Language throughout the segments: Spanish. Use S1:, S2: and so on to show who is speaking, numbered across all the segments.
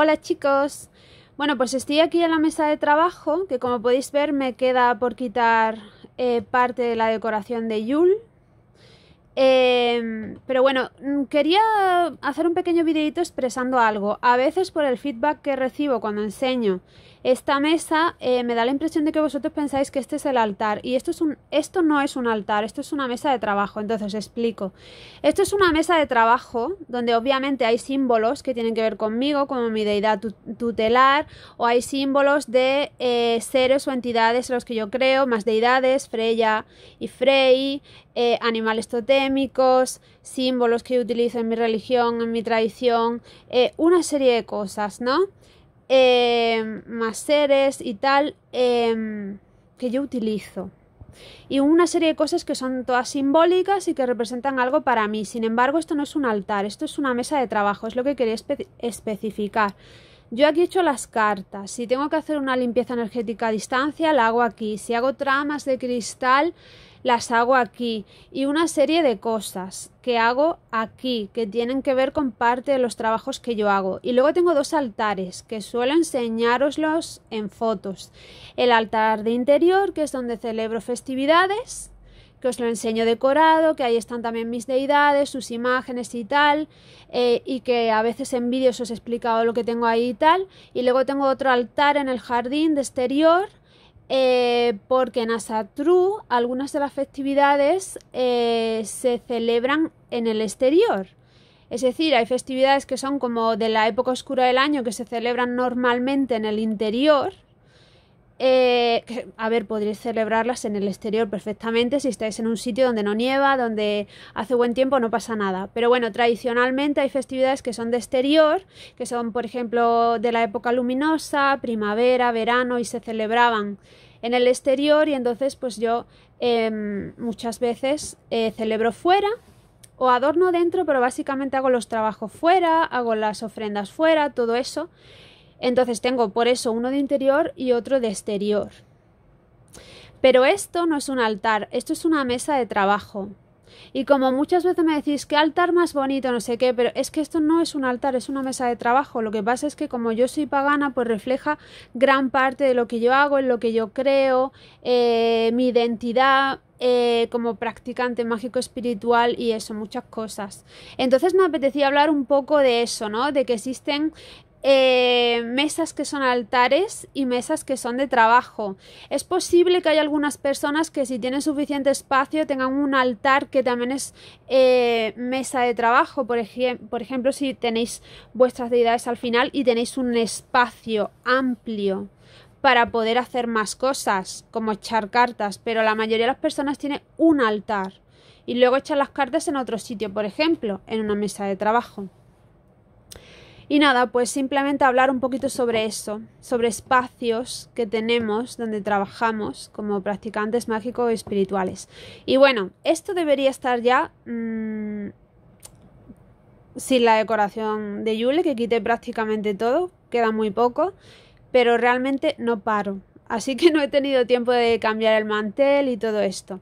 S1: Hola chicos. Bueno, pues estoy aquí en la mesa de trabajo, que como podéis ver me queda por quitar eh, parte de la decoración de Yule. Em, pero bueno, mm, quería hacer un pequeño videito expresando algo. A veces por el feedback que recibo cuando enseño esta mesa, eh, me da la impresión de que vosotros pensáis que este es el altar. Y esto, es un, esto no es un altar, esto es una mesa de trabajo. Entonces explico. Esto es una mesa de trabajo donde obviamente hay símbolos que tienen que ver conmigo, como mi deidad tutelar, o hay símbolos de eh, seres o entidades en los que yo creo, más deidades, Freya y Frey, eh, animales totem símbolos que yo utilizo en mi religión, en mi tradición, eh, una serie de cosas, ¿no? Eh, más seres y tal em, que yo utilizo. Y una serie de cosas que son todas simbólicas y que representan algo para mí. Sin embargo, esto no es un altar, esto es una mesa de trabajo, es lo que quería especificar. Yo aquí he hecho las cartas. Si tengo que hacer una limpieza energética a distancia, la hago aquí. Si hago tramas de cristal, las hago aquí. Y una serie de cosas que hago aquí, que tienen que ver con parte de los trabajos que yo hago. Y luego tengo dos altares, que suelo enseñároslos en fotos. El altar de interior, que es donde celebro festividades, que os lo enseño decorado, que ahí están también mis deidades, sus imágenes y tal, eh, y que a veces en vídeos os he explicado lo que tengo ahí y tal. Y luego tengo otro altar en el jardín de exterior, eh, porque en Asatru algunas de las festividades eh, se celebran en el exterior. Es decir, hay festividades que son como de la época oscura del año que se celebran normalmente en el interior eh, a ver, podréis celebrarlas en el exterior perfectamente si estáis en un sitio donde no nieva, donde hace buen tiempo, no pasa nada. Pero bueno, tradicionalmente hay festividades que son de exterior, que son, por ejemplo, de la época luminosa, primavera, verano, y se celebraban en el exterior. Y entonces, pues yo em, muchas veces eh, celebro fuera o adorno dentro, pero básicamente hago los trabajos fuera, hago las ofrendas fuera, todo eso. Entonces tengo por eso uno de interior y otro de exterior. Pero esto no es un altar, esto es una mesa de trabajo. Y como muchas veces me decís, qué altar más bonito, no sé qué, pero es que esto no es un altar, es una mesa de trabajo. Lo que pasa es que como yo soy pagana, pues refleja gran parte de lo que yo hago, en lo que yo creo, eh, mi identidad eh, como practicante mágico espiritual y eso, muchas cosas. Entonces me apetecía hablar un poco de eso, ¿no? De que existen eh, mesas que son altares y mesas que son de trabajo. Es posible que haya algunas personas que si tienen suficiente espacio tengan un altar que también es eh, mesa de trabajo. Por, por ejemplo, si tenéis vuestras deidades al final y tenéis un espacio amplio para poder hacer más cosas, como echar cartas, pero la mayoría de las personas tiene un altar y luego echan las cartas en otro sitio, por ejemplo, en una mesa de trabajo. Y nada, pues simplemente hablar un poquito sobre eso, sobre espacios que tenemos donde trabajamos como practicantes mágicos espirituales. Y bueno, esto debería estar ya mm, sin la decoración de Yule, que quité prácticamente todo, queda muy poco, pero realmente no paro. Así que no he tenido tiempo de cambiar el mantel y todo esto.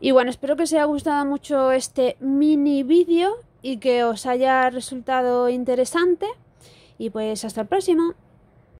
S1: Y bueno, espero que os haya gustado mucho este mini vídeo y que os haya resultado interesante y pues hasta el próximo.